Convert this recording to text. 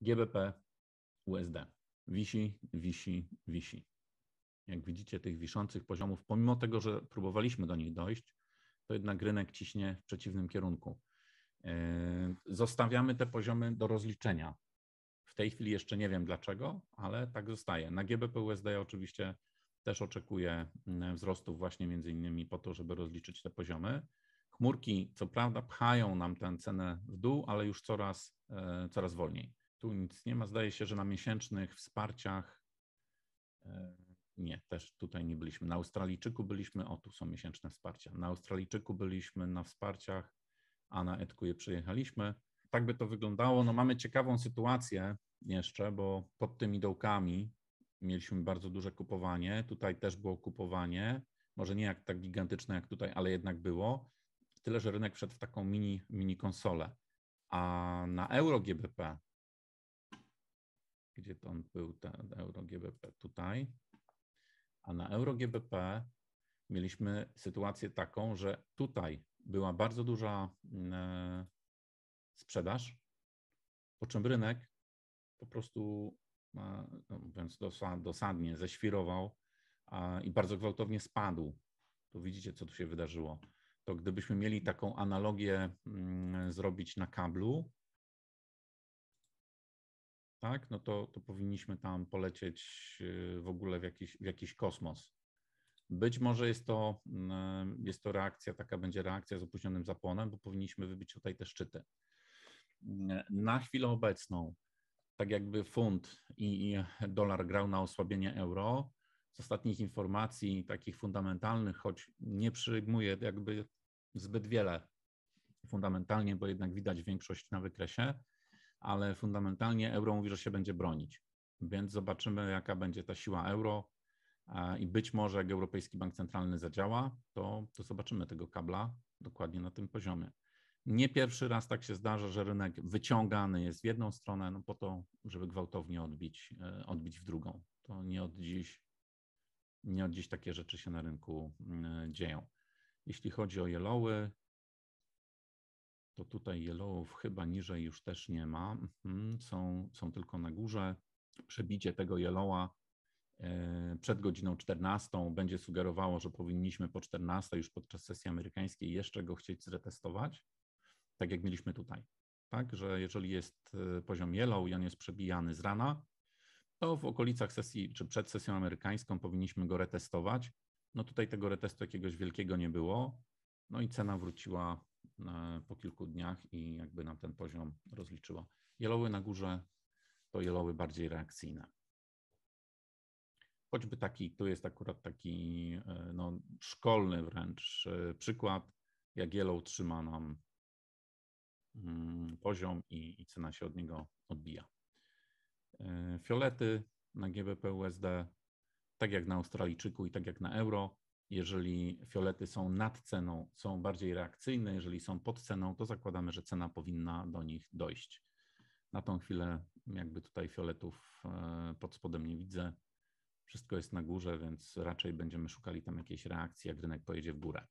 GBP, USD. Wisi, wisi, wisi. Jak widzicie, tych wiszących poziomów, pomimo tego, że próbowaliśmy do nich dojść, to jednak rynek ciśnie w przeciwnym kierunku. E, zostawiamy te poziomy do rozliczenia. W tej chwili jeszcze nie wiem dlaczego, ale tak zostaje. Na GBP USD oczywiście też oczekuję mm, wzrostów właśnie między innymi po to, żeby rozliczyć te poziomy. Chmurki co prawda pchają nam tę cenę w dół, ale już coraz, e, coraz wolniej. Tu nic nie ma. Zdaje się, że na miesięcznych wsparciach e, nie, też tutaj nie byliśmy. Na Australijczyku byliśmy, o tu są miesięczne wsparcia. Na Australijczyku byliśmy na wsparciach, a na Edku je przyjechaliśmy. Tak by to wyglądało. No mamy ciekawą sytuację jeszcze, bo pod tymi dołkami mieliśmy bardzo duże kupowanie. Tutaj też było kupowanie. Może nie jak tak gigantyczne jak tutaj, ale jednak było. Tyle, że rynek wszedł w taką mini, mini konsolę. A na euro GBP gdzie on był, ten EuroGBP tutaj, a na EuroGBP mieliśmy sytuację taką, że tutaj była bardzo duża mm, e, sprzedaż, po czym rynek po prostu, e, no mówiąc dosadnie, ześwirował i bardzo gwałtownie spadł. Tu widzicie, co tu się wydarzyło. To gdybyśmy mieli taką analogię mm, zrobić na kablu, tak, no to, to powinniśmy tam polecieć y, w ogóle w jakiś, w jakiś kosmos. Być może jest to, mm, y, jest to reakcja, taka będzie reakcja z opóźnionym zapłonem, bo powinniśmy wybić tutaj te szczyty. Y, na chwilę obecną, tak jakby funt i, i dolar grał na osłabienie euro, z ostatnich informacji takich fundamentalnych, choć nie przyjmuję jakby zbyt wiele fundamentalnie, bo jednak widać większość na wykresie, ale fundamentalnie euro mówi, że się będzie bronić. Więc zobaczymy, jaka będzie ta siła euro i być może jak Europejski Bank Centralny zadziała, to, to zobaczymy tego kabla dokładnie na tym poziomie. Nie pierwszy raz tak się zdarza, że rynek wyciągany jest w jedną stronę, no po to, żeby gwałtownie odbić, e, odbić w drugą. To nie od dziś, nie od dziś takie rzeczy się na rynku e, dzieją. Jeśli chodzi o jeloły, to tutaj yellowów chyba niżej już też nie ma. Mhm, są, są tylko na górze. Przebicie tego yellowa e, przed godziną 14 będzie sugerowało, że powinniśmy po 14 już podczas sesji amerykańskiej jeszcze go chcieć zretestować, tak jak mieliśmy tutaj. Tak, że jeżeli jest e, poziom yellow i on jest przebijany z rana, to w okolicach sesji czy przed sesją amerykańską powinniśmy go retestować. No tutaj tego retestu jakiegoś wielkiego nie było. No i cena wróciła po kilku dniach i jakby nam ten poziom rozliczyło. Jeloły na górze to jeloły bardziej reakcyjne. Choćby taki, tu jest akurat taki e, no, szkolny wręcz e, przykład, jak jeloł trzyma nam mm, poziom i, i cena się od niego odbija. E, fiolety na GBP USD, tak jak na Australijczyku i tak jak na euro, jeżeli fiolety są nad ceną, są bardziej reakcyjne, jeżeli są pod ceną, to zakładamy, że cena powinna do nich dojść. Na tą chwilę, jakby tutaj fioletów e, pod spodem nie widzę. Wszystko jest na górze, więc raczej będziemy szukali tam jakiejś reakcji, jak rynek pojedzie w górę.